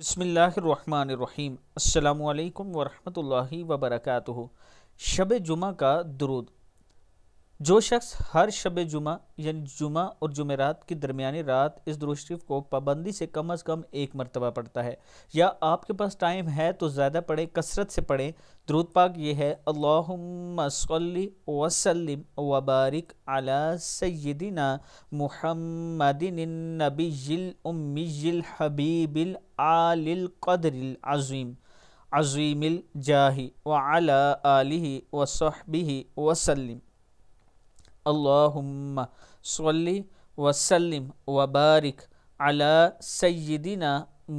बसमीम् अल्लाम वरहमल वर्क शब जुमा का दरूद जो शख्स हर शब जुमा यानी जुमा और जुमेरात की दरमियानी रात इस दुरुशरीफ को पाबंदी से कम अज़ कम एक मरतबा पढ़ता है या आपके पास टाइम है तो ज़्यादा पढ़े कसरत से पढ़ें दरूद पाक ये है अल्लाहम्मसल्लि वसलम वबारिक अला सय्यदिना मुहम्मदिन नबील हबीबिल आलिल कदरिल अज़ीम अज़ीमिल जाही व अला वसलम अल्लाहुम्मा सल्ली वसल्लिम वबारिक अला सय्यदिना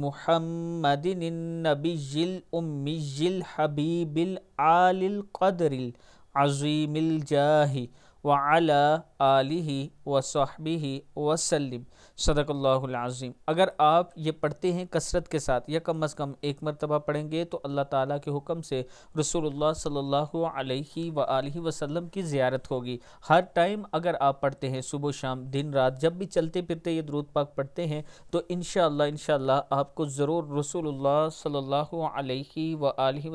मुहम्मदिन नबीजिल उम्मीजिल हबीबिल आलिल कदरिल अजीमिल जाहि व अला वसाहबी वसलम सदकल्लाज़ीम अगर आप ये पढ़ते हैं कसरत के साथ या कम अज़ कम एक मरतबा पढ़ेंगे तो अल्लाह ताली के हुक्म से रसूल सल्ला वसलम की ज्यारत होगी हर टाइम अगर आप पढ़ते हैं सुबह शाम दिन रात जब भी चलते फिरते ये द्रूद पाक पढ़ते हैं तो इन शह आपको ज़रूर रसूल सल्ला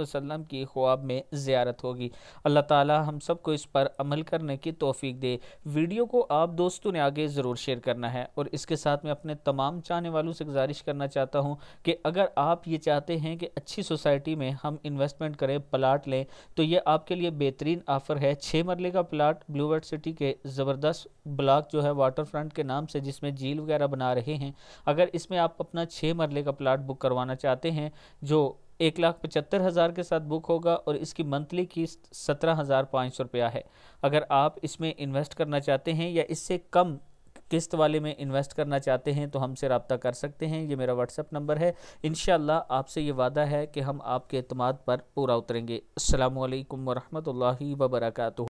वसलम की ख्वाब में ज़्यारत होगी अल्लाह ताली हम सबको इस पर अमल करने की तोफ़ी दे वीडियो को आप दो दोस्तों ने आगे ज़रूर शेयर करना है और इसके साथ मैं अपने तमाम चाहने वालों से गुजारिश करना चाहता हूँ कि अगर आप ये चाहते हैं कि अच्छी सोसाइटी में हम इन्वेस्टमेंट करें प्लाट लें तो ये आपके लिए बेहतरीन आफ़र है छः मरले का प्लाट ब्लू सिटी के ज़बरदस्त ब्लॉक जो है वाटर फ्रंट के नाम से जिसमें झील वगैरह बना रहे हैं अगर इसमें आप अपना छः मरले का प्लाट बुक करवाना चाहते हैं जो एक लाख पचहत्तर हज़ार के साथ बुक होगा और इसकी मंथली किस्त सत्रह हज़ार पाँच सौ रुपया है अगर आप इसमें इन्वेस्ट करना चाहते हैं या इससे कम किस्त वाले में इन्वेस्ट करना चाहते हैं तो हमसे रबता कर सकते हैं ये मेरा व्हाट्सअप नंबर है इन आपसे ये वादा है कि हम आपके अतमाद पर पूरा उतरेंगे अल्लाम वरहि वर्का